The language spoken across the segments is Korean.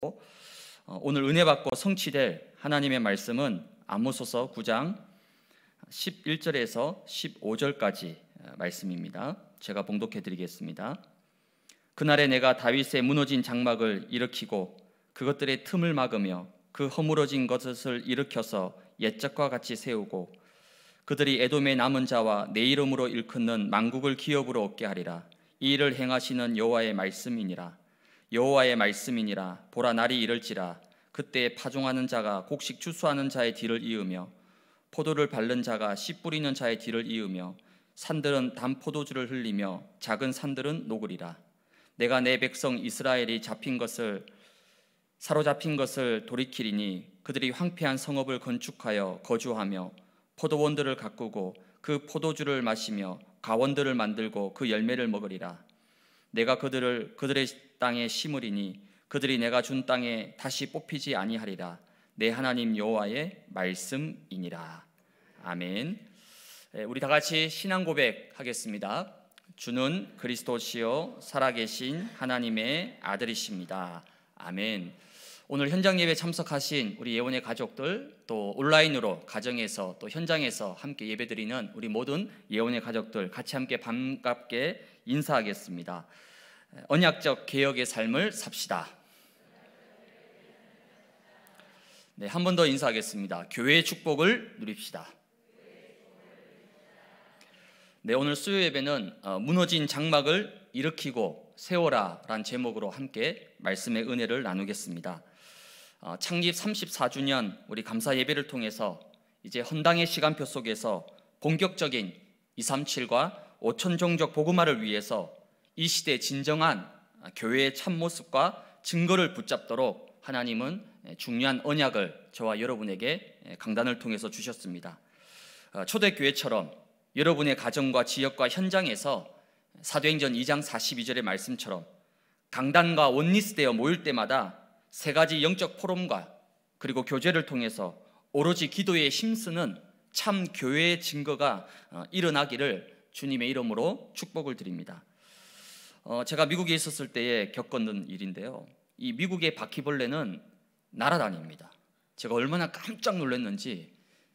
어, 오늘 은혜 받고 성취될 하나님의 말씀은 아모소서 9장 11절에서 15절까지 어, 말씀입니다. 제가 봉독해 드리겠습니다. 그날에 내가 다윗의 무너진 장막을 일으키고 그것들의 틈을 막으며 그 허물어진 것을 일으켜서 옛적과 같이 세우고 그들이 에돔의 남은 자와 내 이름으로 일컫는 만국을 기업으로 얻게 하리라. 이 일을 행하시는 여호와의 말씀이니라. 여호와의 말씀이니라 보라 날이 이를지라 그때에 파종하는 자가 곡식 추수하는 자의 뒤를 이으며 포도를 밟는 자가 씨 뿌리는 자의 뒤를 이으며 산들은 단 포도주를 흘리며 작은 산들은 녹으리라 내가 내 백성 이스라엘이 잡힌 것을 사로잡힌 것을 돌이키리니 그들이 황폐한 성읍을 건축하여 거주하며 포도원들을 가꾸고 그 포도주를 마시며 가원들을 만들고 그 열매를 먹으리라 내가 그들을 그들의 땅에 심으리니 그들이 내가 준 땅에 다시 뽑히지 아니하리라 내 하나님 여호와의 말씀이니라 아멘. 예, 우리 다 같이 신앙 고백하겠습니다. 주는 그리스도시요 살아계신 하나님의 아들이십니다. 아멘. 오늘 현장 예배 참석하신 우리 예원의 가족들 또 온라인으로 가정에서 또 현장에서 함께 예배드리는 우리 모든 예원의 가족들 같이 함께 반갑게 인사하겠습니다. 언약적 개혁의 삶을 삽시다. 네, 한 번 더 인사하겠습니다. 교회의 축복을 누립시다. 네, 오늘 수요 예배는 어, 무너진 장막을 일으키고 세워라란 제목으로 함께 말씀의 은혜를 나누겠습니다. 어, 창립 34주년 우리 감사 예배를 통해서 이제 헌당의 시간표 속에서 본격적인 237과 5천 종족 복음화를 위해서 이 시대 진정한 교회의 참모습과 증거를 붙잡도록 하나님은 중요한 언약을 저와 여러분에게 강단을 통해서 주셨습니다. 어, 초대교회처럼 여러분의 가정과 지역과 현장에서 사도행전 2장 42절의 말씀처럼 강단과 원리스되어 모일 때마다 세 가지 영적 포럼과 그리고 교제를 통해서 오로지 기도에 힘쓰는 참 교회의 증거가 어, 일어나기를 주님의 이름으로 축복을 드립니다. 어, 제가 미국에 있었을 때에 겪었는 일인데요. 이 미국의 바퀴벌레는 날아다닙니다. 제가 얼마나 깜짝 놀랐는지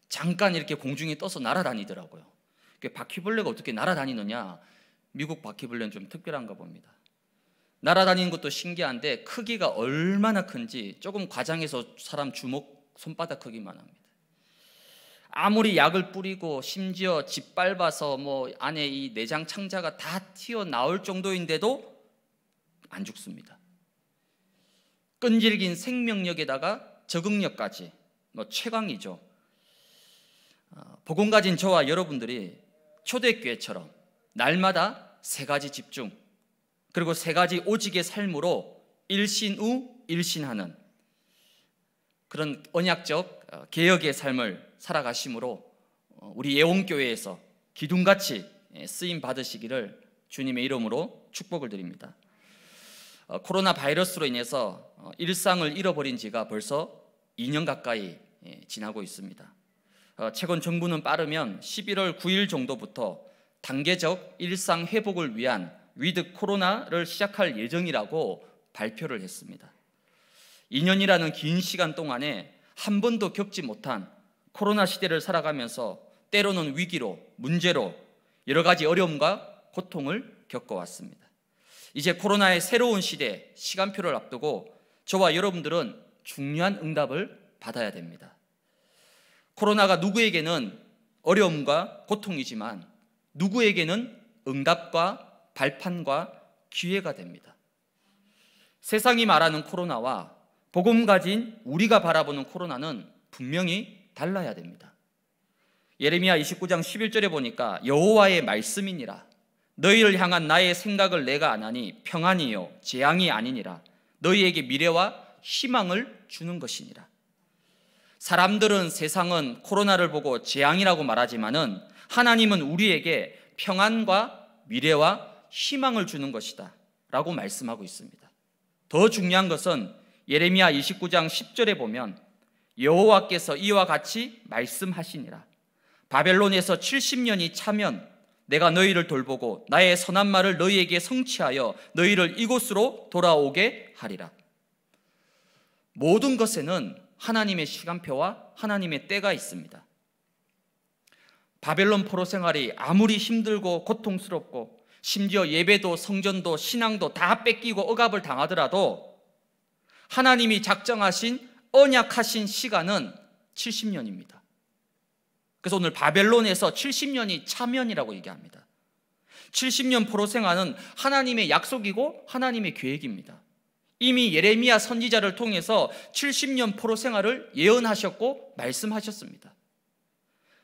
잠깐 이렇게 공중에 떠서 날아다니더라고요. 그 바퀴벌레가 어떻게 날아다니느냐? 미국 바퀴벌레는 좀 특별한가 봅니다. 날아다니는 것도 신기한데 크기가 얼마나 큰지 조금 과장해서 사람 주먹 손바닥 크기만 합니다. 아무리 약을 뿌리고 심지어 짓밟아서 뭐 안에 이 내장 창자가 다 튀어 나올 정도인데도 안 죽습니다. 끈질긴 생명력에다가 적응력까지 뭐 최강이죠. 아, 복음 가진 저와 여러분들이 초대교회처럼 날마다 세 가지 집중, 그리고 세 가지 오직의 삶으로 일신 후 일신하는 그런 언약적 어, 개혁의 삶을 살아가심으로 어, 우리 예원교회에서 기둥같이 예, 쓰임 받으시기를 주님의 이름으로 축복을 드립니다. 어, 코로나 바이러스로 인해서 일상을 잃어버린 지가 벌써 2년 가까이 예, 지나고 있습니다. 최근 정부는 빠르면 11월 9일 정도부터 단계적 일상 회복을 위한 위드 코로나를 시작할 예정이라고 발표를 했습니다. 2년이라는 긴 시간 동안에 한 번도 겪지 못한 코로나 시대를 살아가면서 때로는 위기로, 문제로 여러 가지 어려움과 고통을 겪어왔습니다. 이제 코로나의 새로운 시대, 시간표를 앞두고 저와 여러분들은 중요한 응답을 받아야 됩니다. 코로나가 누구에게는 어려움과 고통이지만 누구에게는 응답과 발판과 기회가 됩니다. 세상이 말하는 코로나와 복음 가진 우리가 바라보는 코로나는 분명히 달라야 됩니다. 예레미야 29장 11절에 보니까 여호와의 말씀이니라 너희를 향한 나의 생각을 내가 안하니 평안이요 재앙이 아니니라 너희에게 미래와 희망을 주는 것이니라. 사람들은 세상은 코로나를 보고 재앙이라고 말하지만은 하나님은 우리에게 평안과 미래와 희망을 주는 것이다. 라고 말씀하고 있습니다. 더 중요한 것은 예레미야 29장 10절에 보면 여호와께서 이와 같이 말씀하시니라. 바벨론에서 70년이 차면 내가 너희를 돌보고 나의 선한 말을 너희에게 성취하여 너희를 이곳으로 돌아오게 하리라. 모든 것에는 하나님의 시간표와 하나님의 때가 있습니다. 바벨론 포로 생활이 아무리 힘들고 고통스럽고 심지어 예배도 성전도 신앙도 다 뺏기고 억압을 당하더라도 하나님이 작정하신 언약하신 시간은 70년입니다. 그래서 오늘 바벨론에서 70년이 차면이라고 얘기합니다. 70년 포로 생활은 하나님의 약속이고 하나님의 계획입니다. 이미 예레미야 선지자를 통해서 70년 포로 생활을 예언하셨고 말씀하셨습니다.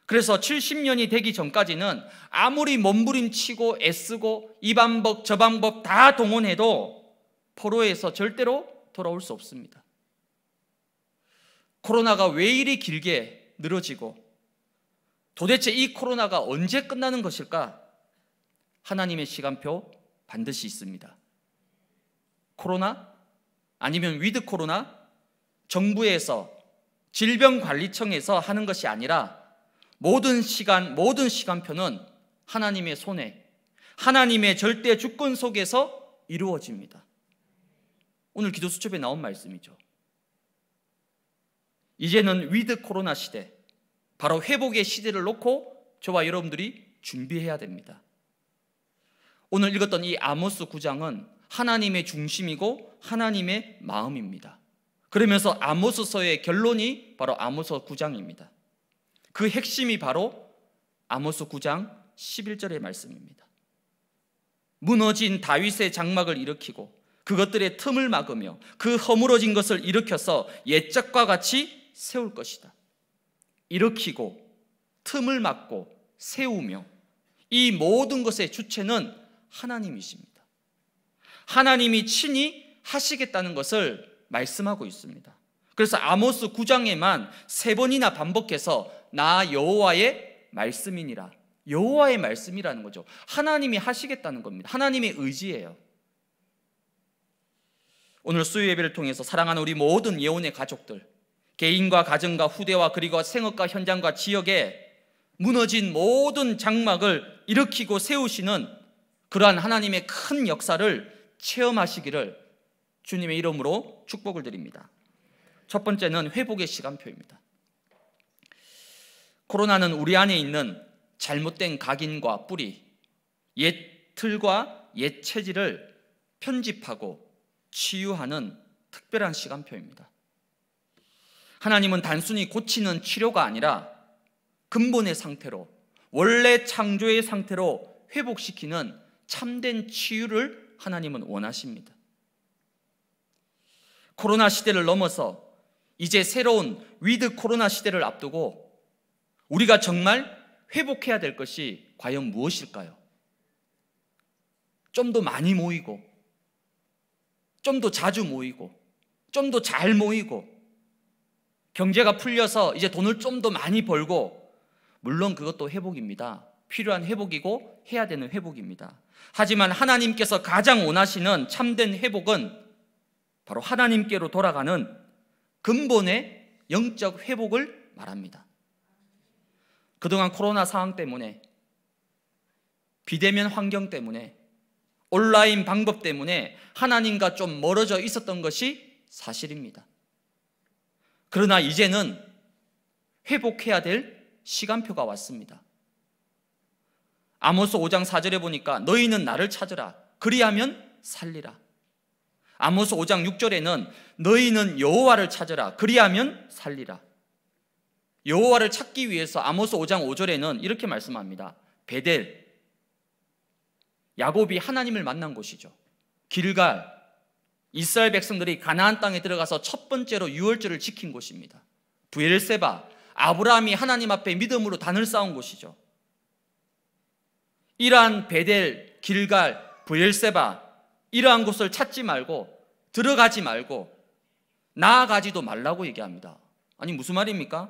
그래서 70년이 되기 전까지는 아무리 몸부림치고 애쓰고 이 방법 저 방법 다 동원해도 포로에서 절대로 돌아올 수 없습니다. 코로나가 왜 이리 길게 늘어지고 도대체 이 코로나가 언제 끝나는 것일까? 하나님의 시간표 반드시 있습니다. 코로나 아니면 위드 코로나 정부에서 질병관리청에서 하는 것이 아니라 모든 시간, 모든 시간표는 하나님의 손에, 하나님의 절대 주권 속에서 이루어집니다. 오늘 기도 수첩에 나온 말씀이죠. 이제는 위드 코로나 시대, 바로 회복의 시대를 놓고 저와 여러분들이 준비해야 됩니다. 오늘 읽었던 이 아모스 9장은 하나님의 중심이고 하나님의 마음입니다. 그러면서 아모스서의 결론이 바로 아모스 9장입니다. 그 핵심이 바로 아모스 9장 11절의 말씀입니다. 무너진 다윗의 장막을 일으키고 그것들의 틈을 막으며 그 허물어진 것을 일으켜서 옛적과 같이 세울 것이다. 일으키고 틈을 막고 세우며 이 모든 것의 주체는 하나님이십니다. 하나님이 친히 하시겠다는 것을 말씀하고 있습니다. 그래서 아모스 9장에만 세 번이나 반복해서 나 여호와의 말씀이니라. 여호와의 말씀이라는 거죠. 하나님이 하시겠다는 겁니다. 하나님의 의지예요. 오늘 수요 예배를 통해서 사랑하는 우리 모든 예언의 가족들, 개인과 가정과 후대와 그리고 생업과 현장과 지역에 무너진 모든 장막을 일으키고 세우시는 그러한 하나님의 큰 역사를 체험하시기를 주님의 이름으로 축복을 드립니다. 첫 번째는 회복의 시간표입니다. 코로나는 우리 안에 있는 잘못된 각인과 뿌리, 옛 틀과 옛 체질을 편집하고 치유하는 특별한 시간표입니다. 하나님은 단순히 고치는 치료가 아니라 근본의 상태로, 원래 창조의 상태로 회복시키는 참된 치유를 하나님은 원하십니다. 코로나 시대를 넘어서 이제 새로운 위드 코로나 시대를 앞두고 우리가 정말 회복해야 될 것이 과연 무엇일까요? 좀 더 많이 모이고, 좀 더 자주 모이고, 좀 더 잘 모이고, 경제가 풀려서 이제 돈을 좀 더 많이 벌고, 물론 그것도 회복입니다. 필요한 회복이고 해야 되는 회복입니다. 하지만 하나님께서 가장 원하시는 참된 회복은 바로 하나님께로 돌아가는 근본의 영적 회복을 말합니다. 그동안 코로나 상황 때문에 비대면 환경 때문에 온라인 방법 때문에 하나님과 좀 멀어져 있었던 것이 사실입니다. 그러나 이제는 회복해야 될 시간표가 왔습니다. 아모스 5장 4절에 보니까 너희는 나를 찾으라. 그리하면 살리라. 아모스 5장 6절에는 너희는 여호와를 찾으라. 그리하면 살리라. 여호와를 찾기 위해서 아모스 5장 5절에는 이렇게 말씀합니다. 베델 야곱이 하나님을 만난 곳이죠. 길갈 이스라엘 백성들이 가나안 땅에 들어가서 첫 번째로 유월절을 지킨 곳입니다. 부엘세바 아브라함이 하나님 앞에 믿음으로 단을 쌓은 곳이죠. 이러한 베델, 길갈, 부엘세바 이러한 곳을 찾지 말고 들어가지 말고 나아가지도 말라고 얘기합니다. 아니 무슨 말입니까?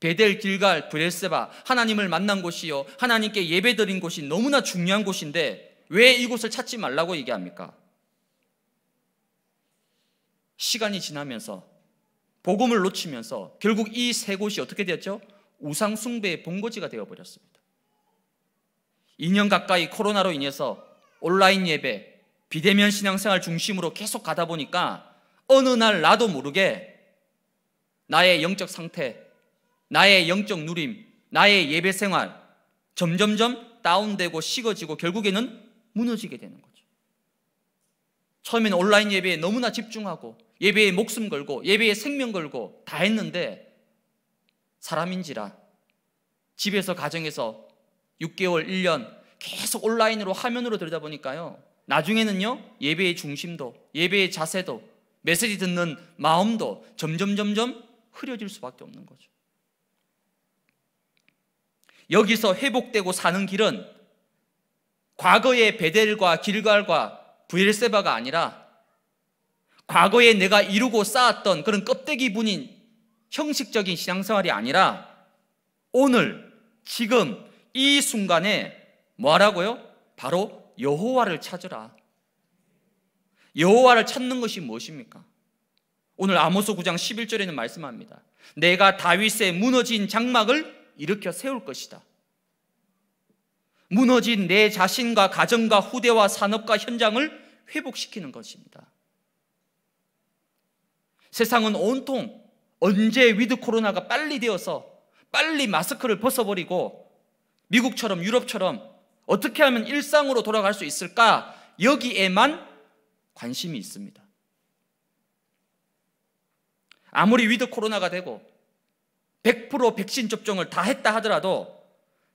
베델, 길갈, 브레세바 하나님을 만난 곳이요 하나님께 예배드린 곳이 너무나 중요한 곳인데 왜 이곳을 찾지 말라고 얘기합니까? 시간이 지나면서 복음을 놓치면서 결국 이 세 곳이 어떻게 되었죠? 우상 숭배의 본거지가 되어 버렸습니다. 2년 가까이 코로나로 인해서 온라인 예배, 비대면 신앙생활 중심으로 계속 가다 보니까 어느 날 나도 모르게 나의 영적 상태, 나의 영적 누림, 나의 예배 생활 점점점 다운되고 식어지고 결국에는 무너지게 되는 거죠. 처음에는 온라인 예배에 너무나 집중하고 예배에 목숨 걸고 예배에 생명 걸고 다 했는데 사람인지라 집에서 가정에서 6개월, 1년 계속 온라인으로 화면으로 들여다보니까요. 나중에는요. 예배의 중심도, 예배의 자세도, 메시지 듣는 마음도 점점 점점 흐려질 수밖에 없는 거죠. 여기서 회복되고 사는 길은 과거의 베델과 길갈과 브엘세바가 아니라 과거에 내가 이루고 쌓았던 그런 껍데기 분인 형식적인 신앙생활이 아니라 오늘 지금 이 순간에 뭐하라고요? 바로 여호와를 찾으라. 여호와를 찾는 것이 무엇입니까? 오늘 아모스 9장 11절에는 말씀합니다. 내가 다윗의 무너진 장막을 일으켜 세울 것이다. 무너진 내 자신과 가정과 후대와 산업과 현장을 회복시키는 것입니다. 세상은 온통 언제 위드 코로나가 빨리 되어서 빨리 마스크를 벗어버리고 미국처럼 유럽처럼 어떻게 하면 일상으로 돌아갈 수 있을까? 여기에만 관심이 있습니다. 아무리 위드 코로나가 되고 100% 백신 접종을 다 했다 하더라도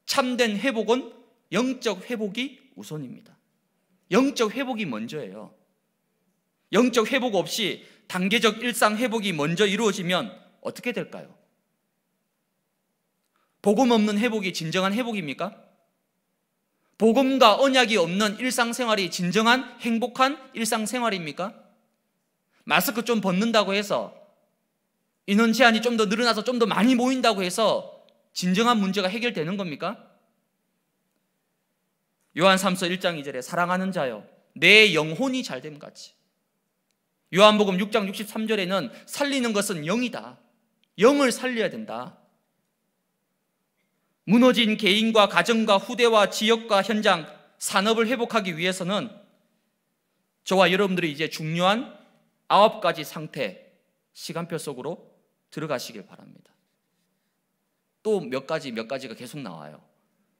참된 회복은 영적 회복이 우선입니다. 영적 회복이 먼저예요. 영적 회복 없이 단계적 일상 회복이 먼저 이루어지면 어떻게 될까요? 복음 없는 회복이 진정한 회복입니까? 복음과 언약이 없는 일상생활이 진정한 행복한 일상생활입니까? 마스크 좀 벗는다고 해서 인원 제한이 좀 더 늘어나서 좀 더 많이 모인다고 해서 진정한 문제가 해결되는 겁니까? 요한 3서 1장 2절에 사랑하는 자여 내 영혼이 잘됨 같이 요한복음 6장 63절에는 살리는 것은 영이다. 영을 살려야 된다. 무너진 개인과 가정과 후대와 지역과 현장, 산업을 회복하기 위해서는 저와 여러분들이 이제 중요한 아홉 가지 상태, 시간표 속으로 들어가시길 바랍니다. 또 몇 가지 몇 가지가 계속 나와요.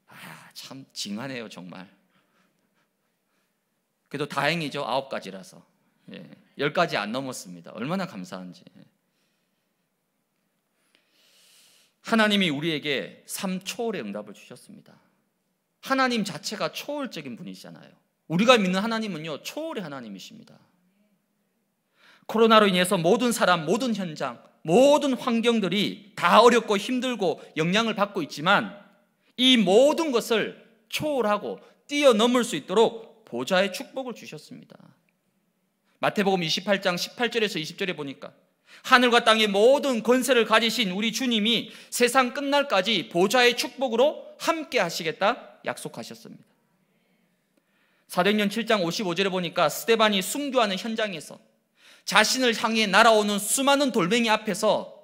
아, 참 징하네요, 정말. 그래도 다행이죠. 아홉 가지라서. 예. 열 가지 안 넘었습니다. 얼마나 감사한지. 예. 하나님이 우리에게 3초월의 응답을 주셨습니다. 하나님 자체가 초월적인 분이잖아요. 우리가 믿는 하나님은요, 초월의 하나님이십니다. 코로나로 인해서 모든 사람, 모든 현장, 모든 환경들이 다 어렵고 힘들고 영향을 받고 있지만 이 모든 것을 초월하고 뛰어넘을 수 있도록 보좌의 축복을 주셨습니다. 마태복음 28장 18절에서 20절에 보니까 하늘과 땅의 모든 권세를 가지신 우리 주님이 세상 끝날까지 보좌의 축복으로 함께 하시겠다 약속하셨습니다. 사도행전 7장 55절에 보니까 스테반이 순교하는 현장에서 자신을 향해 날아오는 수많은 돌멩이 앞에서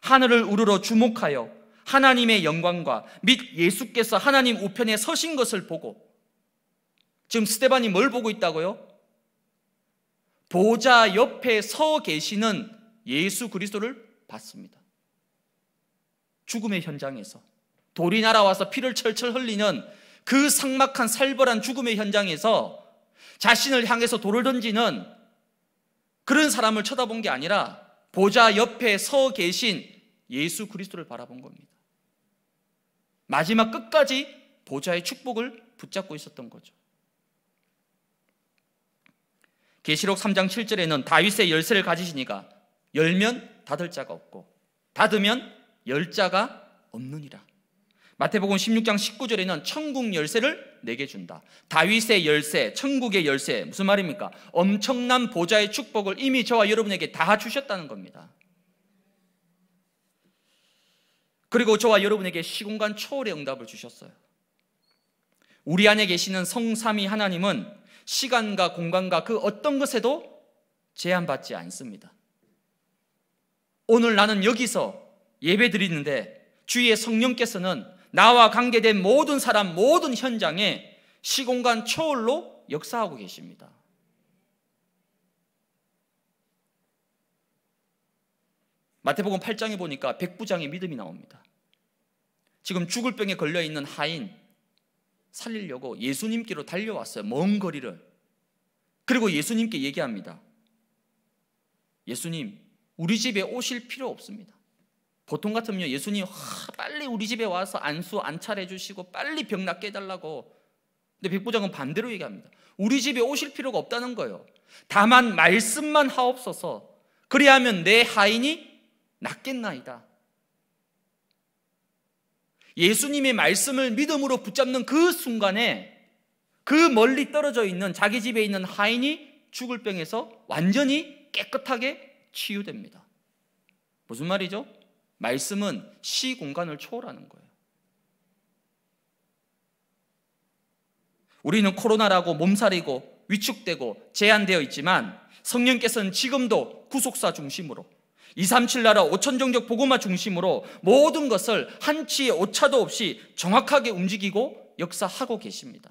하늘을 우르러 주목하여 하나님의 영광과 및 예수께서 하나님 우편에 서신 것을 보고 지금 스테반이 뭘 보고 있다고요? 보좌 옆에 서 계시는 예수 그리스도를 봤습니다. 죽음의 현장에서 돌이 날아와서 피를 철철 흘리는 그 상막한 살벌한 죽음의 현장에서 자신을 향해서 돌을 던지는 그런 사람을 쳐다본 게 아니라 보좌 옆에 서 계신 예수 그리스도를 바라본 겁니다. 마지막 끝까지 보좌의 축복을 붙잡고 있었던 거죠. 계시록 3장 7절에는 다윗의 열쇠를 가지시니가 열면 닫을 자가 없고 닫으면 열 자가 없느니라. 마태복음 16장 19절에는 천국 열쇠를 내게 준다. 다윗의 열쇠, 천국의 열쇠. 무슨 말입니까? 엄청난 보좌의 축복을 이미 저와 여러분에게 다 주셨다는 겁니다. 그리고 저와 여러분에게 시공간 초월의 응답을 주셨어요. 우리 안에 계시는 성삼위 하나님은 시간과 공간과 그 어떤 것에도 제한받지 않습니다. 오늘 나는 여기서 예배 드리는데 주의 성령께서는 나와 관계된 모든 사람, 모든 현장에 시공간 초월로 역사하고 계십니다. 마태복음 8장에 보니까 백부장의 믿음이 나옵니다. 지금 죽을 병에 걸려 있는 하인 살리려고 예수님께로 달려왔어요. 먼 거리를. 그리고 예수님께 얘기합니다. 예수님, 우리 집에 오실 필요 없습니다. 보통 같으면 예수님 아, 빨리 우리 집에 와서 안수 안 차려 주시고 빨리 병 낫게 해달라고 근데 백부장은 반대로 얘기합니다 우리 집에 오실 필요가 없다는 거예요 다만 말씀만 하옵소서 그리하면 내 하인이 낫겠나이다 예수님의 말씀을 믿음으로 붙잡는 그 순간에 그 멀리 떨어져 있는 자기 집에 있는 하인이 죽을 병에서 완전히 깨끗하게 치유됩니다 무슨 말이죠? 말씀은 시 공간을 초월하는 거예요. 우리는 코로나라고 몸살이고 위축되고 제한되어 있지만 성령께서는 지금도 구속사 중심으로 237 나라 5천 종족 복음화 중심으로 모든 것을 한치의 오차도 없이 정확하게 움직이고 역사하고 계십니다.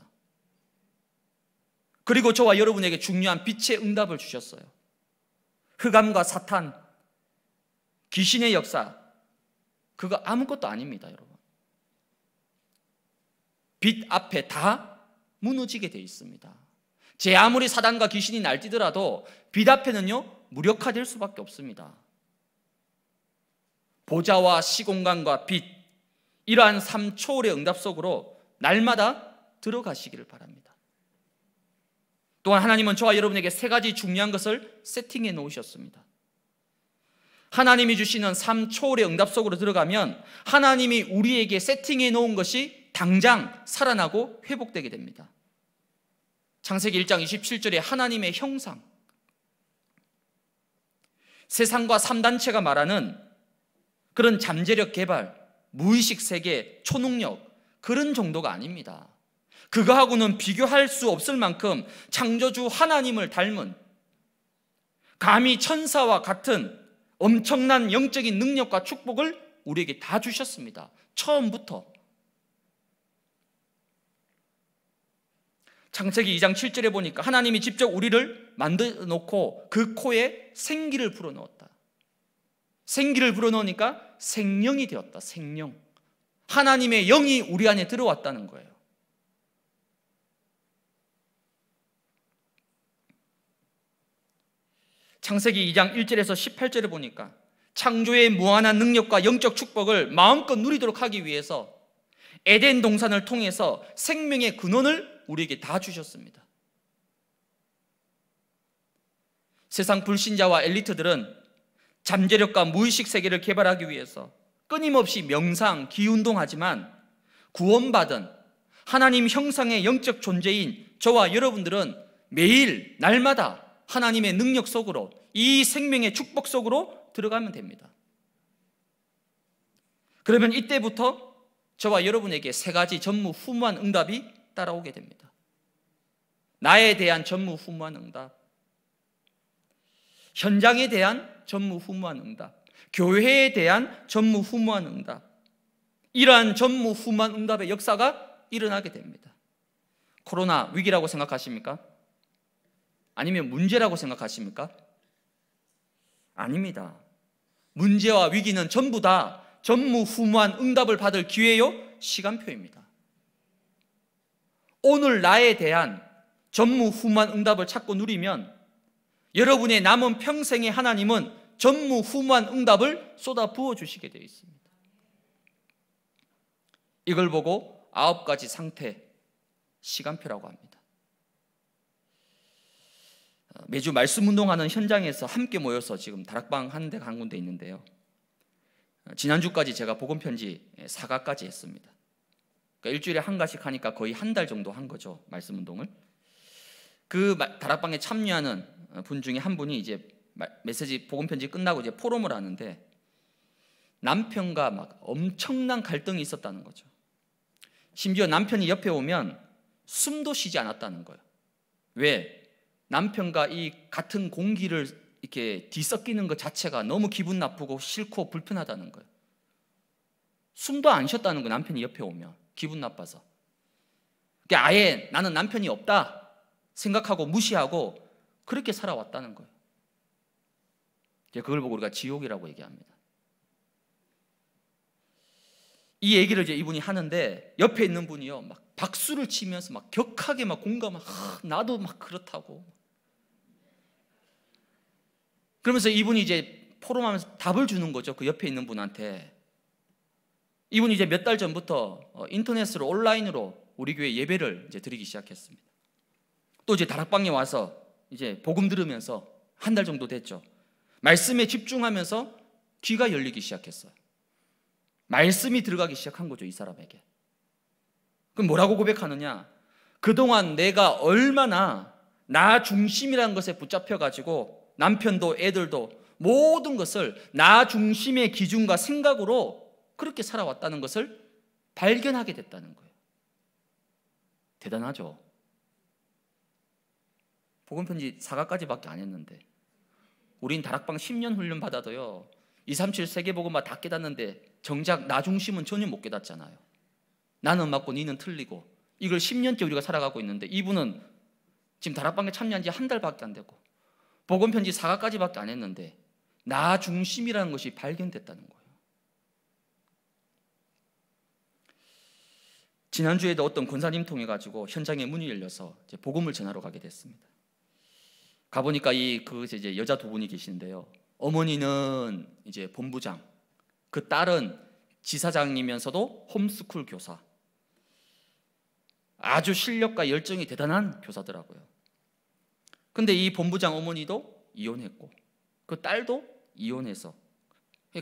그리고 저와 여러분에게 중요한 빛의 응답을 주셨어요. 흑암과 사탄, 귀신의 역사, 그거 아무것도 아닙니다, 여러분. 빛 앞에 다 무너지게 돼 있습니다. 제 아무리 사단과 귀신이 날뛰더라도 빛 앞에는요, 무력화될 수밖에 없습니다. 보좌와 시공간과 빛, 이러한 삼초월의 응답 속으로 날마다 들어가시기를 바랍니다. 또한 하나님은 저와 여러분에게 세 가지 중요한 것을 세팅해 놓으셨습니다. 하나님이 주시는 3초월의 응답 속으로 들어가면 하나님이 우리에게 세팅해 놓은 것이 당장 살아나고 회복되게 됩니다. 창세기 1장 27절에 하나님의 형상. 세상과 3단체가 말하는 그런 잠재력 개발, 무의식 세계, 초능력, 그런 정도가 아닙니다. 그거하고는 비교할 수 없을 만큼 창조주 하나님을 닮은 감히 천사와 같은 엄청난 영적인 능력과 축복을 우리에게 다 주셨습니다. 처음부터. 창세기 2장 7절에 보니까 하나님이 직접 우리를 만들어 놓고 그 코에 생기를 불어 넣었다. 생기를 불어 넣으니까 생명이 되었다. 생명. 하나님의 영이 우리 안에 들어왔다는 거예요. 창세기 2장 1절에서 18절을 보니까 창조의 무한한 능력과 영적 축복을 마음껏 누리도록 하기 위해서 에덴 동산을 통해서 생명의 근원을 우리에게 다 주셨습니다. 세상 불신자와 엘리트들은 잠재력과 무의식 세계를 개발하기 위해서 끊임없이 명상, 기운동하지만 구원받은 하나님 형상의 영적 존재인 저와 여러분들은 매일 날마다 하나님의 능력 속으로 이 생명의 축복 속으로 들어가면 됩니다. 그러면 이때부터 저와 여러분에게 세 가지 전무후무한 응답이 따라오게 됩니다. 나에 대한 전무후무한 응답, 현장에 대한 전무후무한 응답, 교회에 대한 전무후무한 응답, 이러한 전무후무한 응답의 역사가 일어나게 됩니다. 코로나 위기라고 생각하십니까? 아니면 문제라고 생각하십니까? 아닙니다. 문제와 위기는 전부 다 전무후무한 응답을 받을 기회요 시간표입니다. 오늘 나에 대한 전무후무한 응답을 찾고 누리면 여러분의 남은 평생에 하나님은 전무후무한 응답을 쏟아 부어 주시게 되어 있습니다. 이걸 보고 아홉 가지 상태 시간표라고 합니다. 매주 말씀 운동하는 현장에서 함께 모여서 지금 다락방 한대한 군데 있는데요. 어, 지난주까지 제가 복음 편지 예, 사가까지 했습니다. 그러니까 일주일에 한 가씩 하니까 거의 한 달 정도 한 거죠. 말씀 운동을. 그 다락방에 참여하는 어, 분 중에 한 분이 이제 메시지 복음 편지 끝나고 이제 포럼을 하는데 남편과 막 엄청난 갈등이 있었다는 거죠. 심지어 남편이 옆에 오면 숨도 쉬지 않았다는 거예요. 왜? 남편과 이 같은 공기를 이렇게 뒤섞이는 것 자체가 너무 기분 나쁘고 싫고 불편하다는 거예요. 숨도 안 쉬었다는 거 남편이 옆에 오면 기분 나빠서. 그게 아예 나는 남편이 없다 생각하고 무시하고 그렇게 살아왔다는 거예요. 이제 그걸 보고 우리가 지옥이라고 얘기합니다. 이 얘기를 이제 이분이 하는데 옆에 있는 분이요 막 박수를 치면서 막 격하게 막 공감을 하, 나도 막 그렇다고 그러면서 이분이 이제 포럼하면서 답을 주는 거죠. 그 옆에 있는 분한테. 이분이 이제 몇 달 전부터 어, 인터넷으로 온라인으로 우리 교회 예배를 이제 드리기 시작했습니다. 또 이제 다락방에 와서 이제 복음 들으면서 한 달 정도 됐죠. 말씀에 집중하면서 귀가 열리기 시작했어요. 말씀이 들어가기 시작한 거죠, 이 사람에게. 그럼 뭐라고 고백하느냐? 그동안 내가 얼마나 나 중심이라는 것에 붙잡혀 가지고 남편도 애들도 모든 것을 나 중심의 기준과 생각으로 그렇게 살아왔다는 것을 발견하게 됐다는 거예요. 대단하죠. 보건편지 4가까지밖에 안 했는데 우린 다락방 10년 훈련 받아도요. 237 세계보고만 다 깨닫는데 정작 나 중심은 전혀 못 깨닫잖아요. 나는 맞고 니는 틀리고 이걸 10년째 우리가 살아가고 있는데 이분은 지금 다락방에 참여한 지 한 달밖에 안 되고 복음 편지 사가까지밖에 안 했는데 나 중심이라는 것이 발견됐다는 거예요. 지난주에도 어떤 권사님 통해 가지고 현장에 문이 열려서 복음을 전하러 가게 됐습니다. 가 보니까 이그 이제 여자 두 분이 계신데요. 어머니는 이제 본부장, 그 딸은 지사장이면서도 홈스쿨 교사. 아주 실력과 열정이 대단한 교사더라고요. 근데 이 본부장 어머니도 이혼했고 그 딸도 이혼해서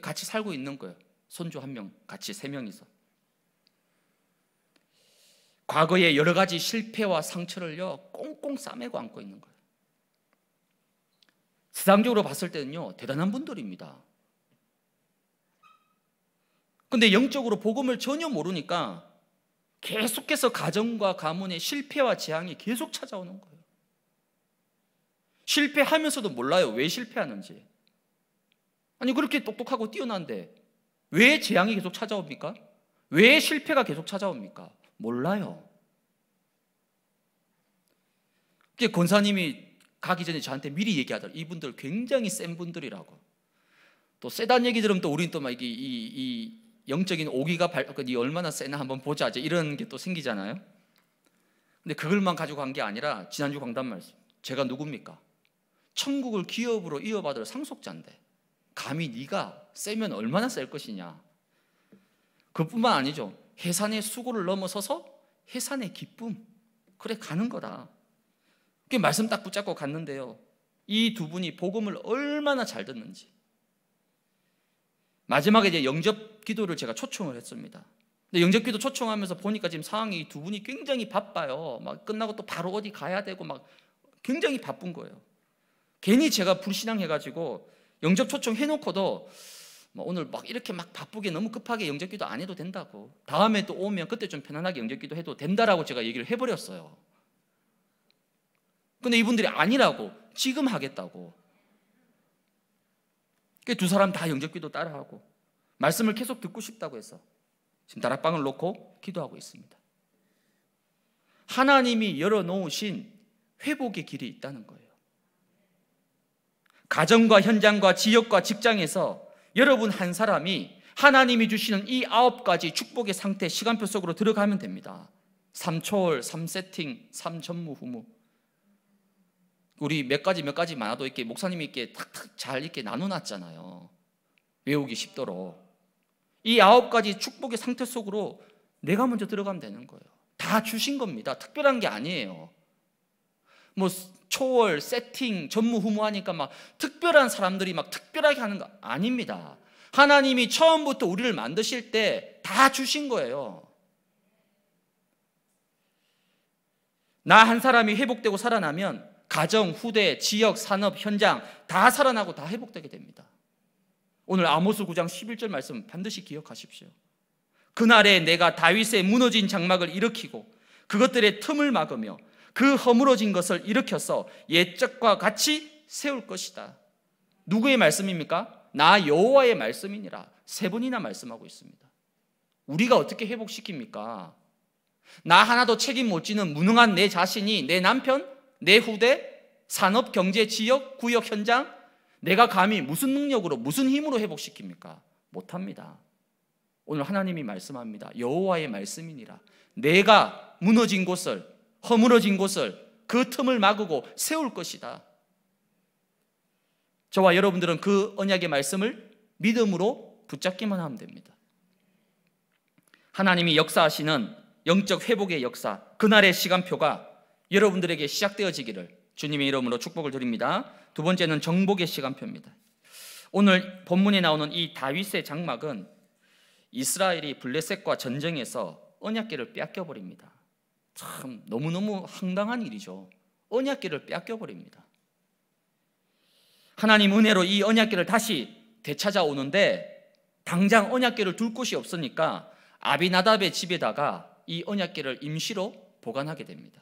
같이 살고 있는 거예요. 손주 한 명, 같이 세 명이서. 과거의 여러 가지 실패와 상처를요, 꽁꽁 싸매고 안고 있는 거예요. 세상적으로 봤을 때는요, 대단한 분들입니다. 근데 영적으로 복음을 전혀 모르니까 계속해서 가정과 가문의 실패와 재앙이 계속 찾아오는 거예요. 실패하면서도 몰라요. 왜 실패하는지. 아니, 그렇게 똑똑하고 뛰어난데 왜 재앙이 계속 찾아옵니까? 왜 실패가 계속 찾아옵니까? 몰라요. 이게 권사님이 가기 전에 저한테 미리 얘기하더라. 이분들 굉장히 센 분들이라고. 또 세단 얘기 들으면 또 우린 또막 이게 이, 이 영적인 오기가 발, 이 그 얼마나 세나 한번 보자. 이런 게 또 생기잖아요. 근데 그걸만 가지고 간 게 아니라 지난주 강단 말씀. 제가 누굽니까? 천국을 기업으로 이어받을 상속자인데 감히 네가 세면 얼마나 셀 것이냐. 그뿐만 아니죠. 해산의 수고를 넘어서서 해산의 기쁨. 그래 가는 거다. 그 말씀 딱 붙잡고 갔는데요. 이 두 분이 복음을 얼마나 잘 듣는지. 마지막에 이제 영접 기도를 제가 초청을 했습니다. 근데 영접 기도 초청하면서 보니까 지금 상황이 두 분이 굉장히 바빠요. 막 끝나고 또 바로 어디 가야 되고 막 굉장히 바쁜 거예요. 괜히 제가 불신앙 해가지고 영접 초청 해놓고도 뭐 오늘 막 이렇게 막 바쁘게 너무 급하게 영접기도 안 해도 된다고 다음에 또 오면 그때 좀 편안하게 영접기도 해도 된다라고 제가 얘기를 해버렸어요. 근데 이분들이 아니라고 지금 하겠다고. 두 사람 다 영접기도 따라하고 말씀을 계속 듣고 싶다고 해서 지금 다락방을 놓고 기도하고 있습니다. 하나님이 열어놓으신 회복의 길이 있다는 거예요. 가정과 현장과 지역과 직장에서 여러분 한 사람이 하나님이 주시는 이 아홉 가지 축복의 상태 시간표 속으로 들어가면 됩니다. 3초월, 3세팅, 3전무 후무. 우리 몇 가지 몇 가지 많아도 이렇게 목사님이 이렇게 탁탁 잘 이렇게 나눠놨잖아요. 외우기 쉽도록. 이 아홉 가지 축복의 상태 속으로 내가 먼저 들어가면 되는 거예요. 다 주신 겁니다. 특별한 게 아니에요. 뭐 초월, 세팅, 전무후무하니까 막 특별한 사람들이 막 특별하게 하는 거 아닙니다. 하나님이 처음부터 우리를 만드실 때 다 주신 거예요. 나 한 사람이 회복되고 살아나면 가정, 후대, 지역, 산업, 현장 다 살아나고 다 회복되게 됩니다. 오늘 아모스 9장 11절 말씀 반드시 기억하십시오. 그날에 내가 다윗의 무너진 장막을 일으키고 그것들의 틈을 막으며 그 허물어진 것을 일으켜서 옛적과 같이 세울 것이다. 누구의 말씀입니까? 나 여호와의 말씀이니라. 세 번이나 말씀하고 있습니다. 우리가 어떻게 회복시킵니까? 나 하나도 책임 못 지는 무능한 내 자신이 내 남편, 내 후대, 산업, 경제, 지역, 구역, 현장 내가 감히 무슨 능력으로 무슨 힘으로 회복시킵니까? 못 합니다. 오늘 하나님이 말씀합니다. 여호와의 말씀이니라. 내가 무너진 곳을 허물어진 곳을 그 틈을 막고 세울 것이다. 저와 여러분들은 그 언약의 말씀을 믿음으로 붙잡기만 하면 됩니다. 하나님이 역사하시는 영적 회복의 역사, 그날의 시간표가 여러분들에게 시작되어지기를 주님의 이름으로 축복을 드립니다. 두 번째는 정복의 시간표입니다. 오늘 본문에 나오는 이 다윗의 장막은 이스라엘이 블레셋과 전쟁에서 언약계를 빼앗겨 버립니다. 참 너무너무 황당한 일이죠. 언약계를 빼앗겨버립니다 하나님 은혜로 이 언약계를 다시 되찾아오는데 당장 언약계를 둘 곳이 없으니까 아비나답의 집에다가 이 언약계를 임시로 보관하게 됩니다.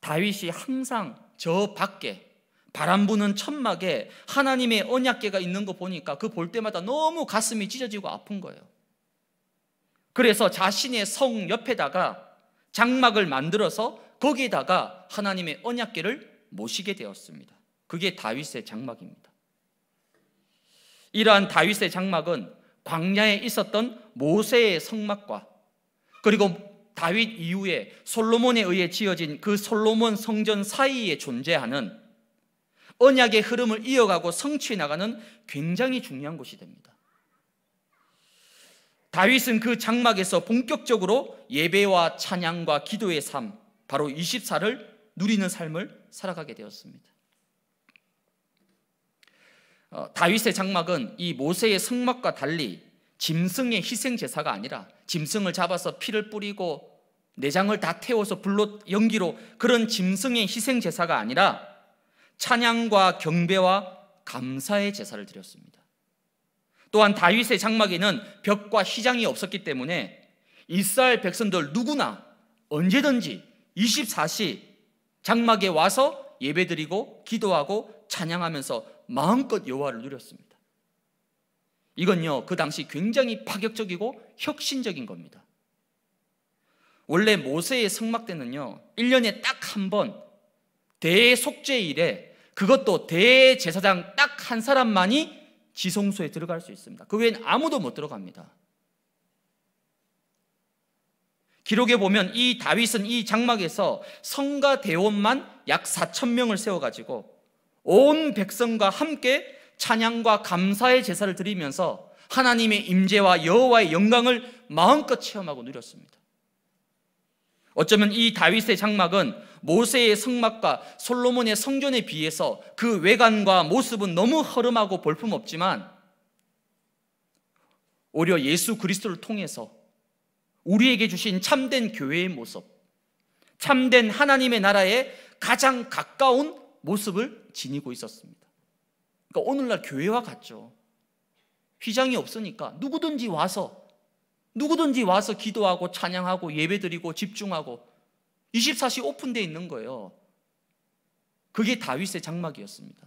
다윗이 항상 저 밖에 바람 부는 천막에 하나님의 언약계가 있는 거 보니까 그 볼 때마다 너무 가슴이 찢어지고 아픈 거예요. 그래서 자신의 성 옆에다가 장막을 만들어서 거기다가 에 하나님의 언약궤를 모시게 되었습니다. 그게 다윗의 장막입니다. 이러한 다윗의 장막은 광야에 있었던 모세의 성막과 그리고 다윗 이후에 솔로몬에 의해 지어진 그 솔로몬 성전 사이에 존재하는 언약의 흐름을 이어가고 성취해 나가는 굉장히 중요한 곳이 됩니다. 다윗은 그 장막에서 본격적으로 예배와 찬양과 기도의 삶, 바로 24를 누리는 삶을 살아가게 되었습니다. 어, 다윗의 장막은 이 모세의 성막과 달리 짐승의 희생 제사가 아니라 짐승을 잡아서 피를 뿌리고 내장을 다 태워서 불로 연기로 그런 짐승의 희생 제사가 아니라 찬양과 경배와 감사의 제사를 드렸습니다. 또한 다윗의 장막에는 벽과 시장이 없었기 때문에 이스라엘 백성들 누구나 언제든지 24시 장막에 와서 예배드리고 기도하고 찬양하면서 마음껏 여호와를 누렸습니다. 이건요 그 당시 굉장히 파격적이고 혁신적인 겁니다. 원래 모세의 성막 때는요 1년에 딱 한 번 대속죄일에 그것도 대제사장 딱 한 사람만이 지성소에 들어갈 수 있습니다. 그 외엔 아무도 못 들어갑니다. 기록에 보면 이 다윗은 이 장막에서 성가 대원만 약 4천 명을 세워가지고 온 백성과 함께 찬양과 감사의 제사를 드리면서 하나님의 임재와 여호와의 영광을 마음껏 체험하고 누렸습니다. 어쩌면 이 다윗의 장막은 모세의 성막과 솔로몬의 성전에 비해서 그 외관과 모습은 너무 허름하고 볼품없지만 오히려 예수 그리스도를 통해서 우리에게 주신 참된 교회의 모습, 참된 하나님의 나라에 가장 가까운 모습을 지니고 있었습니다. 그러니까 오늘날 교회와 같죠. 휘장이 없으니까 누구든지 와서 누구든지 와서 기도하고 찬양하고 예배드리고 집중하고 24시 오픈되어 있는 거예요. 그게 다윗의 장막이었습니다.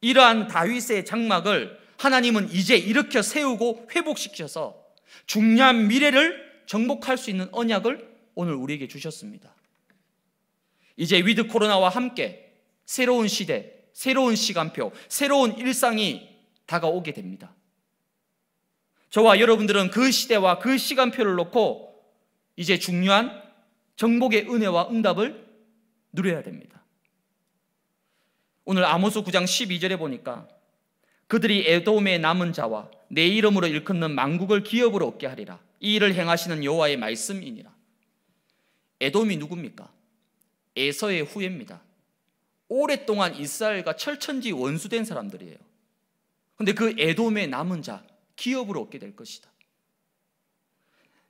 이러한 다윗의 장막을 하나님은 이제 일으켜 세우고 회복시켜서 중요한 미래를 정복할 수 있는 언약을 오늘 우리에게 주셨습니다. 이제 위드 코로나와 함께 새로운 시대, 새로운 시간표, 새로운 일상이 다가오게 됩니다. 저와 여러분들은 그 시대와 그 시간표를 놓고 이제 중요한 정복의 은혜와 응답을 누려야 됩니다. 오늘 아모스 9장 12절에 보니까 그들이 에돔의 남은 자와 내 이름으로 일컫는 만국을 기업으로 얻게 하리라. 이 일을 행하시는 여호와의 말씀이니라. 에돔이 누굽니까? 에서의 후예입니다. 오랫동안 이스라엘과 철천지 원수된 사람들이에요. 근데 그 에돔의 남은 자, 기업으로 얻게 될 것이다.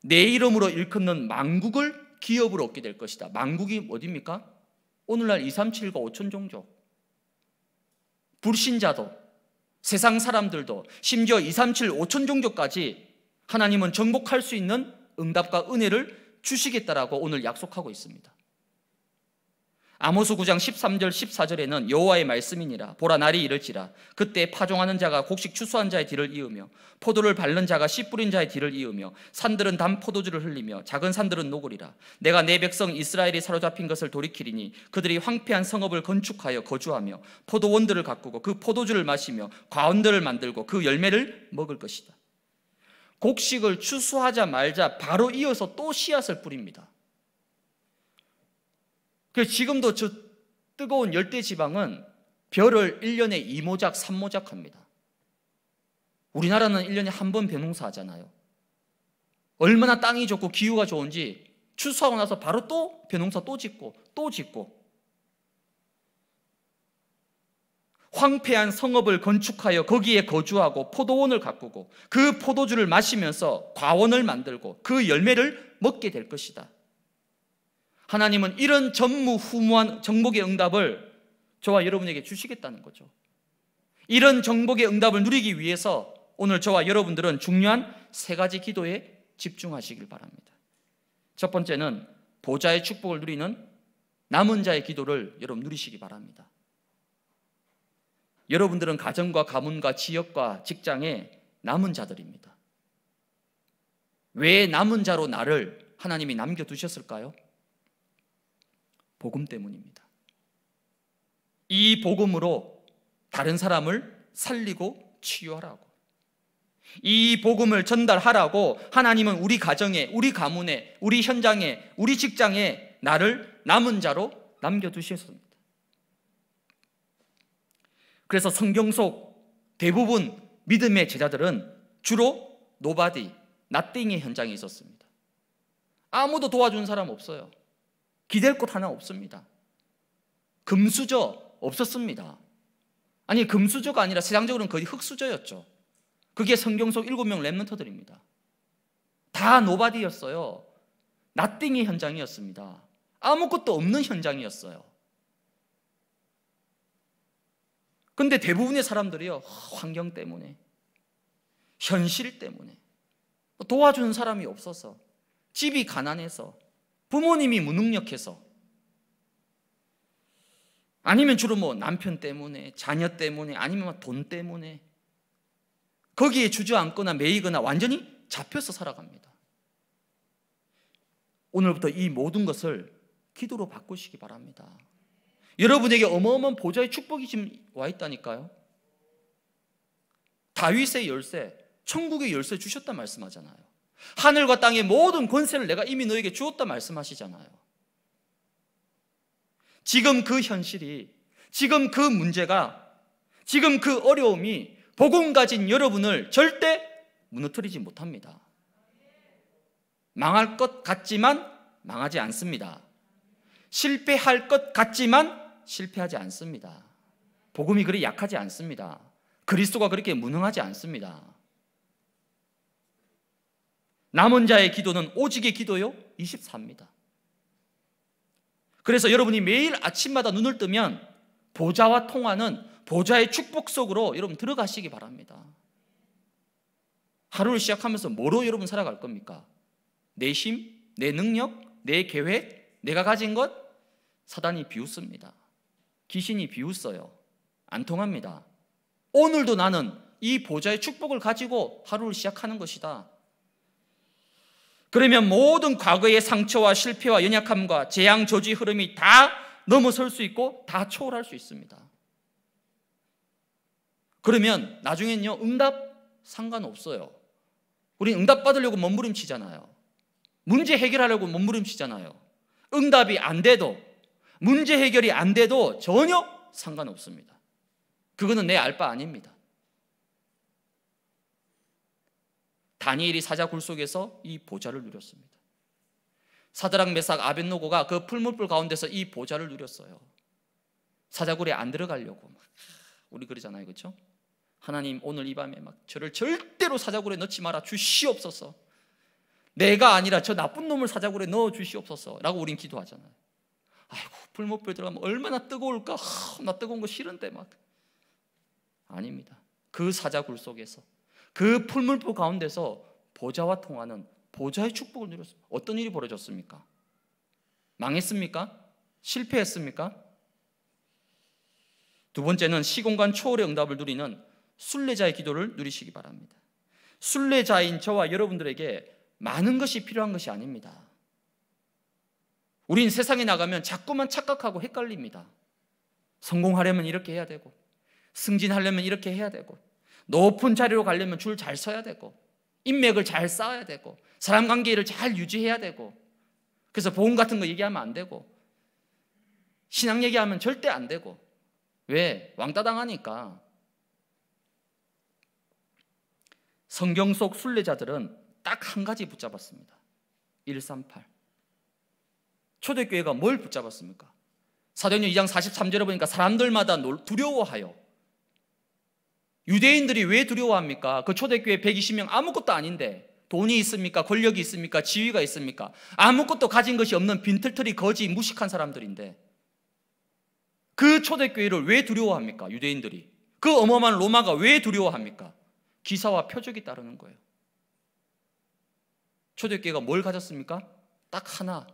내 이름으로 일컫는 망국을 기업으로 얻게 될 것이다. 망국이 어디입니까? 오늘날 237과 5천 종족. 불신자도 세상 사람들도 심지어 237, 5천 종족까지 하나님은 정복할 수 있는 응답과 은혜를 주시겠다라고 오늘 약속하고 있습니다. 아모스 9장 13절 14절에는 여호와의 말씀이니라 보라 날이 이를지라 그때 파종하는 자가 곡식 추수한 자의 뒤를 이으며 포도를 밟는 자가 씨 뿌린 자의 뒤를 이으며 산들은 담 포도주를 흘리며 작은 산들은 녹으리라 내가 내 백성 이스라엘이 사로잡힌 것을 돌이키리니 그들이 황폐한 성읍을 건축하여 거주하며 포도원들을 가꾸고 그 포도주를 마시며 과원들을 만들고 그 열매를 먹을 것이다 곡식을 추수하자 말자 바로 이어서 또 씨앗을 뿌립니다 그 지금도 저 뜨거운 열대 지방은 별을 1년에 2모작, 3모작 합니다. 우리나라는 1년에 한번 벼농사 하잖아요. 얼마나 땅이 좋고 기후가 좋은지 추수하고 나서 바로 또 벼농사 또 짓고 또 짓고 황폐한 성읍을 건축하여 거기에 거주하고 포도원을 가꾸고 그 포도주를 마시면서 과원을 만들고 그 열매를 먹게 될 것이다. 하나님은 이런 전무후무한 정복의 응답을 저와 여러분에게 주시겠다는 거죠. 이런 정복의 응답을 누리기 위해서 오늘 저와 여러분들은 중요한 세 가지 기도에 집중하시길 바랍니다. 첫 번째는 보좌의 축복을 누리는 남은 자의 기도를 여러분 누리시기 바랍니다. 여러분들은 가정과 가문과 지역과 직장에 남은 자들입니다. 왜 남은 자로 나를 하나님이 남겨두셨을까요? 복음 때문입니다. 이 복음으로 다른 사람을 살리고 치유하라고. 이 복음을 전달하라고 하나님은 우리 가정에, 우리 가문에, 우리 현장에, 우리 직장에 나를 남은 자로 남겨두셨습니다. 그래서 성경 속 대부분 믿음의 제자들은 주로 노바디, 나띵의 현장에 있었습니다. 아무도 도와준 사람 없어요. 기댈 곳 하나 없습니다. 금수저 없었습니다. 아니 금수저가 아니라 세상적으로는 거의 흙수저였죠. 그게 성경 속 일곱 명 랩런터들입니다. 다 노바디였어요. 나띵의 현장이었습니다. 아무것도 없는 현장이었어요. 근데 대부분의 사람들이요, 환경 때문에, 현실 때문에, 도와주는 사람이 없어서, 집이 가난해서, 부모님이 무능력해서 아니면 주로 뭐 남편 때문에 자녀 때문에 아니면 뭐 돈 때문에 거기에 주저앉거나 매이거나 완전히 잡혀서 살아갑니다. 오늘부터 이 모든 것을 기도로 바꾸시기 바랍니다. 여러분에게 어마어마한 보좌의 축복이 지금 와 있다니까요. 다윗의 열쇠, 천국의 열쇠 주셨다 말씀하잖아요. 하늘과 땅의 모든 권세를 내가 이미 너에게 주었다 말씀하시잖아요. 지금 그 현실이, 지금 그 문제가, 지금 그 어려움이 복음 가진 여러분을 절대 무너뜨리지 못합니다. 망할 것 같지만 망하지 않습니다. 실패할 것 같지만 실패하지 않습니다. 복음이 그리 약하지 않습니다. 그리스도가 그렇게 무능하지 않습니다. 남은 자의 기도는 오직의 기도요 24입니다. 그래서 여러분이 매일 아침마다 눈을 뜨면 보좌와 통하는 보좌의 축복 속으로 여러분 들어가시기 바랍니다. 하루를 시작하면서 뭐로 여러분 살아갈 겁니까? 내 힘, 내 능력, 내 계획, 내가 가진 것 사단이 비웃습니다. 귀신이 비웃어요. 안 통합니다. 오늘도 나는 이 보좌의 축복을 가지고 하루를 시작하는 것이다. 그러면 모든 과거의 상처와 실패와 연약함과 재앙 저지 흐름이 다 넘어설 수 있고 다 초월할 수 있습니다. 그러면 나중에는요 응답 상관없어요. 우리 응답 받으려고 몸부림치잖아요. 문제 해결하려고 몸부림치잖아요. 응답이 안 돼도 문제 해결이 안 돼도 전혀 상관없습니다. 그거는 내 알바 아닙니다. 다니엘이 사자 굴 속에서 이 보좌를 누렸습니다. 사드락 메삭 아벤노고가 그 풀물불 가운데서 이 보좌를 누렸어요. 사자굴에 안 들어가려고 막 우리 그러잖아요. 그렇죠? 하나님 오늘 이 밤에 막 저를 절대로 사자굴에 넣지 마라 주시옵소서. 내가 아니라 저 나쁜 놈을 사자굴에 넣어 주시옵소서라고 우린 기도하잖아요. 아이고 불못불 들어가면 얼마나 뜨거울까. 하, 나 뜨거운 거 싫은데 막. 아닙니다. 그 사자굴 속에서 그 풀물포 가운데서 보좌와 통하는 보좌의 축복을 누렸습니다. 어떤 일이 벌어졌습니까? 망했습니까? 실패했습니까? 두 번째는 시공간 초월의 응답을 누리는 순례자의 기도를 누리시기 바랍니다. 순례자인 저와 여러분들에게 많은 것이 필요한 것이 아닙니다. 우린 세상에 나가면 자꾸만 착각하고 헷갈립니다. 성공하려면 이렇게 해야 되고, 승진하려면 이렇게 해야 되고, 높은 자리로 가려면 줄 잘 서야 되고 인맥을 잘 쌓아야 되고 사람 관계를 잘 유지해야 되고 그래서 보험 같은 거 얘기하면 안 되고 신앙 얘기하면 절대 안 되고 왜 왕따 당하니까 성경 속 순례자들은 딱 한 가지 붙잡았습니다. 138. 초대교회가 뭘 붙잡았습니까? 사도행전 2장 43절에 보니까 사람들마다 두려워하여 유대인들이 왜 두려워합니까? 그 초대교회 120명 아무것도 아닌데 돈이 있습니까? 권력이 있습니까? 지위가 있습니까? 아무것도 가진 것이 없는 빈털터이 거지 무식한 사람들인데 그 초대교회를 왜 두려워합니까? 유대인들이 그 어마어마한 로마가 왜 두려워합니까? 기사와 표적이 따르는 거예요. 초대교회가 뭘 가졌습니까? 딱 하나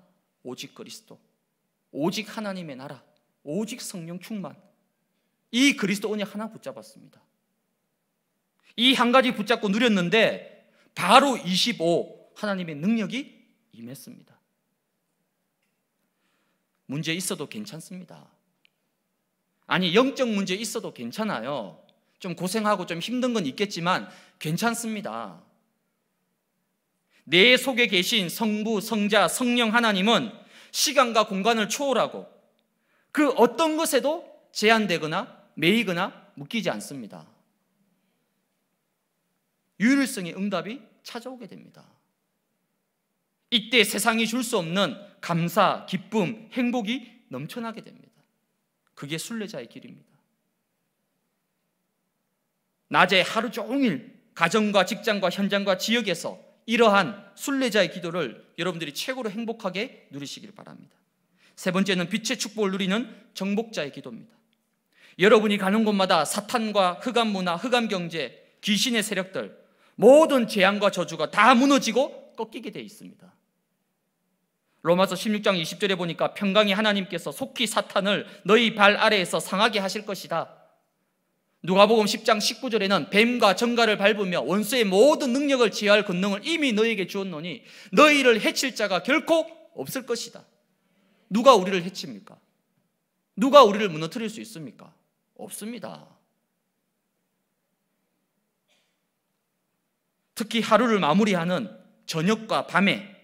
오직 그리스도 오직 하나님의 나라 오직 성령 충만 이 그리스도 언약 하나 붙잡았습니다. 이한 가지 붙잡고 누렸는데 바로 25 하나님의 능력이 임했습니다. 문제 있어도 괜찮습니다. 아니 영적 문제 있어도 괜찮아요. 좀 고생하고 좀 힘든 건 있겠지만 괜찮습니다. 내 속에 계신 성부, 성자, 성령 하나님은 시간과 공간을 초월하고 그 어떤 것에도 제한되거나 매이거나 묶이지 않습니다. 유일성의 응답이 찾아오게 됩니다. 이때 세상이 줄 수 없는 감사, 기쁨, 행복이 넘쳐나게 됩니다. 그게 순례자의 길입니다. 낮에 하루 종일 가정과 직장과 현장과 지역에서 이러한 순례자의 기도를 여러분들이 최고로 행복하게 누리시길 바랍니다. 세 번째는 빛의 축복을 누리는 정복자의 기도입니다. 여러분이 가는 곳마다 사탄과 흑암 문화, 흑암 경제, 귀신의 세력들, 모든 재앙과 저주가 다 무너지고 꺾이게 돼 있습니다. 로마서 16장 20절에 보니까 평강이 하나님께서 속히 사탄을 너희 발 아래에서 상하게 하실 것이다. 누가복음 10장 19절에는 뱀과 정갈을 밟으며 원수의 모든 능력을 제할 권능을 이미 너희에게 주었노니 너희를 해칠 자가 결코 없을 것이다. 누가 우리를 해칩니까? 누가 우리를 무너뜨릴 수 있습니까? 없습니다. 특히 하루를 마무리하는 저녁과 밤에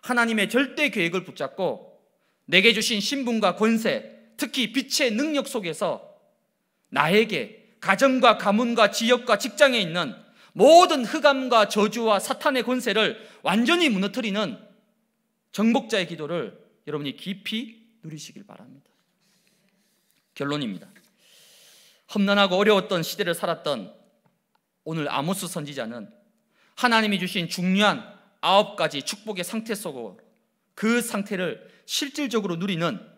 하나님의 절대 계획을 붙잡고 내게 주신 신분과 권세, 특히 빛의 능력 속에서 나에게 가정과 가문과 지역과 직장에 있는 모든 흑암과 저주와 사탄의 권세를 완전히 무너뜨리는 정복자의 기도를 여러분이 깊이 누리시길 바랍니다. 결론입니다. 험난하고 어려웠던 시대를 살았던 오늘 아모스 선지자는 하나님이 주신 중요한 아홉 가지 축복의 상태 속으로 그 상태를 실질적으로 누리는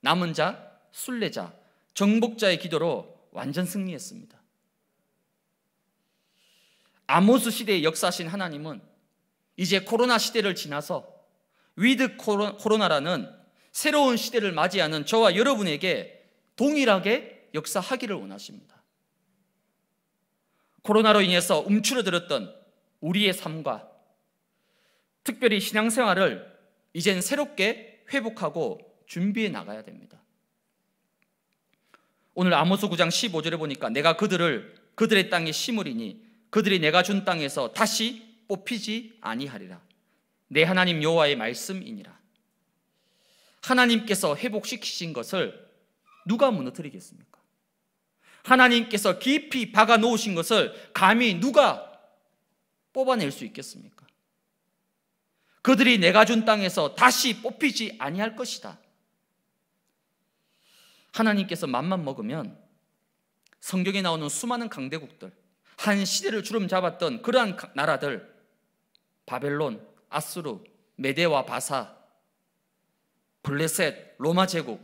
남은 자, 순례자, 정복자의 기도로 완전 승리했습니다. 아모스 시대의 역사신 하나님은 이제 코로나 시대를 지나서 위드 코로나라는 새로운 시대를 맞이하는 저와 여러분에게 동일하게 역사하기를 원하십니다. 코로나로 인해서 움츠러들었던 우리의 삶과 특별히 신앙생활을 이젠 새롭게 회복하고 준비해 나가야 됩니다. 오늘 아모스 9장 15절에 보니까 내가 그들을 그들의 땅에 심으리니 그들이 내가 준 땅에서 다시 뽑히지 아니하리라. 내 하나님 여호와의 말씀이니라. 하나님께서 회복시키신 것을 누가 무너뜨리겠습니까? 하나님께서 깊이 박아 놓으신 것을 감히 누가 뽑아낼 수 있겠습니까? 그들이 내가 준 땅에서 다시 뽑히지 아니할 것이다. 하나님께서 맘만 먹으면 성경에 나오는 수많은 강대국들, 한 시대를 주름 잡았던 그러한 나라들, 바벨론, 아스루, 메데와 바사, 블레셋, 로마 제국.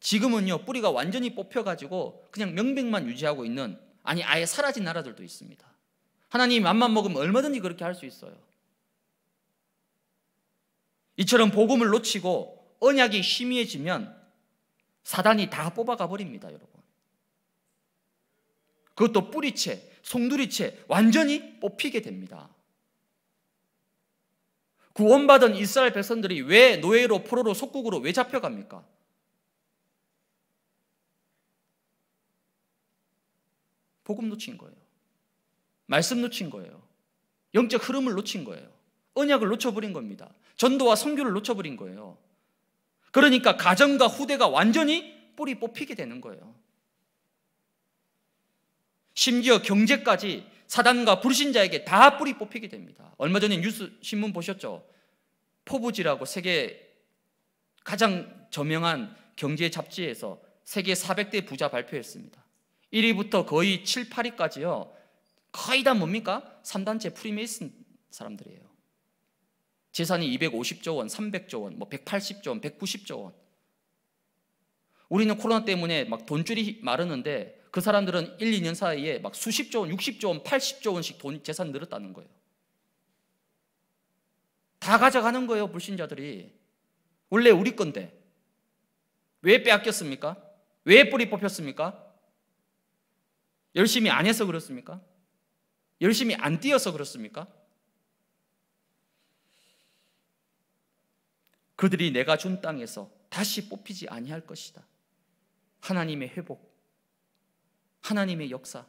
지금은요, 뿌리가 완전히 뽑혀가지고 그냥 명백만 유지하고 있는, 아니, 아예 사라진 나라들도 있습니다. 하나님 맘만 먹으면 얼마든지 그렇게 할 수 있어요. 이처럼 복음을 놓치고 언약이 희해지면 사단이 다 뽑아가 버립니다, 여러분. 그것도 뿌리채, 송두리채 완전히 뽑히게 됩니다. 구원받은 이스라엘 백성들이 왜 노예로 포로로 속국으로 왜 잡혀갑니까? 복음 놓친 거예요. 말씀 놓친 거예요. 영적 흐름을 놓친 거예요. 언약을 놓쳐버린 겁니다. 전도와 성교를 놓쳐버린 거예요. 그러니까 가정과 후대가 완전히 뿌리 뽑히게 되는 거예요. 심지어 경제까지 사단과 불신자에게 다 뿌리 뽑히게 됩니다. 얼마 전에 뉴스 신문 보셨죠? 포부지라고 세계 가장 저명한 경제 잡지에서 세계 400대 부자 발표했습니다. 1위부터 거의 7, 8위까지요. 거의 다 뭡니까? 3단체 프리메이슨 사람들이에요. 재산이 250조 원, 300조 원, 뭐 180조 원, 190조 원. 우리는 코로나 때문에 막 돈줄이 마르는데 그 사람들은 1, 2년 사이에 막 수십조 원, 60조 원, 80조 원씩 돈 재산 늘었다는 거예요. 다 가져가는 거예요, 불신자들이. 원래 우리 건데. 왜 빼앗겼습니까? 왜 뿌리 뽑혔습니까? 열심히 안 해서 그렇습니까? 열심히 안 뛰어서 그렇습니까? 그들이 내가 준 땅에서 다시 뽑히지 아니할 것이다. 하나님의 회복, 하나님의 역사.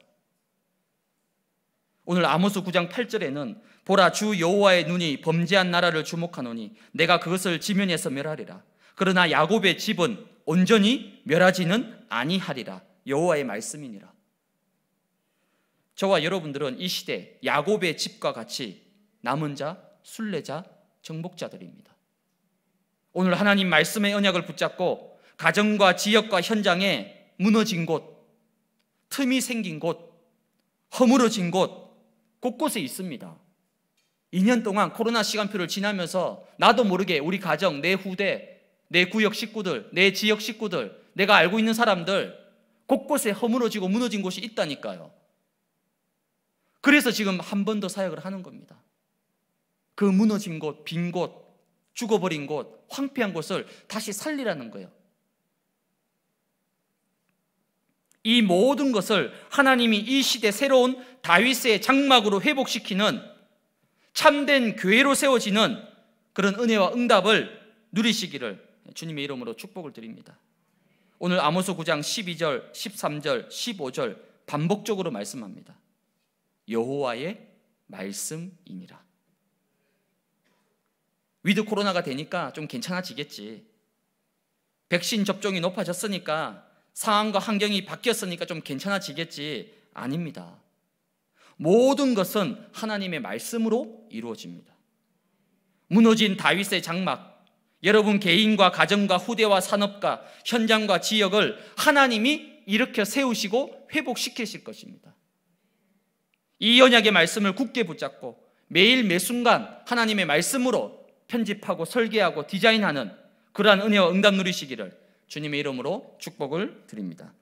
오늘 아모스 9장 8절에는 보라 주 여호와의 눈이 범죄한 나라를 주목하노니 내가 그것을 지면에서 멸하리라. 그러나 야곱의 집은 온전히 멸하지는 아니하리라. 여호와의 말씀이니라. 저와 여러분들은 이 시대 야곱의 집과 같이 남은 자, 순례자, 정복자들입니다. 오늘 하나님 말씀의 언약을 붙잡고 가정과 지역과 현장에 무너진 곳, 틈이 생긴 곳, 허물어진 곳, 곳곳에 있습니다. 2년 동안 코로나 시간표를 지나면서 나도 모르게 우리 가정, 내 후대, 내 구역 식구들, 내 지역 식구들, 내가 알고 있는 사람들, 곳곳에 허물어지고 무너진 곳이 있다니까요. 그래서 지금 한 번 더 사역을 하는 겁니다. 그 무너진 곳, 빈 곳, 죽어버린 곳, 황폐한 곳을 다시 살리라는 거예요. 이 모든 것을 하나님이 이 시대 새로운 다윗의 장막으로 회복시키는 참된 교회로 세워지는 그런 은혜와 응답을 누리시기를 주님의 이름으로 축복을 드립니다. 오늘 아모스 9장 12절, 13절, 15절 반복적으로 말씀합니다. 여호와의 말씀이니라. 위드 코로나가 되니까 좀 괜찮아지겠지. 백신 접종이 높아졌으니까 상황과 환경이 바뀌었으니까 좀 괜찮아지겠지. 아닙니다. 모든 것은 하나님의 말씀으로 이루어집니다. 무너진 다윗의 장막, 여러분 개인과 가정과 후대와 산업과 현장과 지역을 하나님이 일으켜 세우시고 회복시키실 것입니다. 이 언약의 말씀을 굳게 붙잡고 매일 매순간 하나님의 말씀으로 편집하고 설계하고 디자인하는 그러한 은혜와 응답 누리시기를 주님의 이름으로 축복을 드립니다.